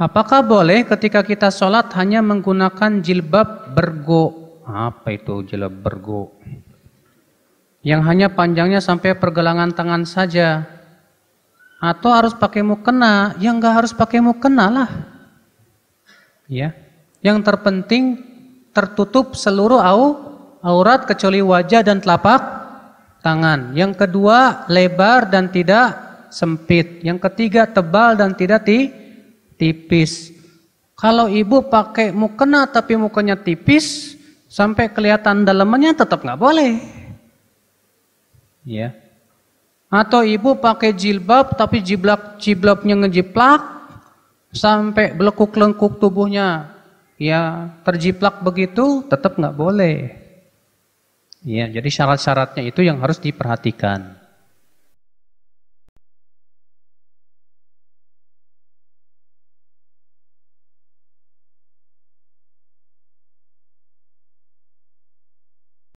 Apakah boleh ketika kita sholat hanya menggunakan jilbab bergo? Apa itu jilbab bergo? Yang hanya panjangnya sampai pergelangan tangan saja. Atau harus pakai mukena? Yang nggak harus pakai mukena lah. Ya. Yang terpenting tertutup seluruh au, aurat kecuali wajah dan telapak tangan. Yang kedua lebar dan tidak sempit. Yang ketiga tebal dan tidak tinggi tipis. Kalau ibu pakai mukena tapi mukanya tipis, sampai kelihatan dalamannya tetap nggak boleh. Ya. Atau ibu pakai jilbab tapi jiblak jilbabnya ngejiplak sampai belekuk-lengkuk tubuhnya ya terjiplak begitu tetap nggak boleh. Ya, jadi syarat-syaratnya itu yang harus diperhatikan.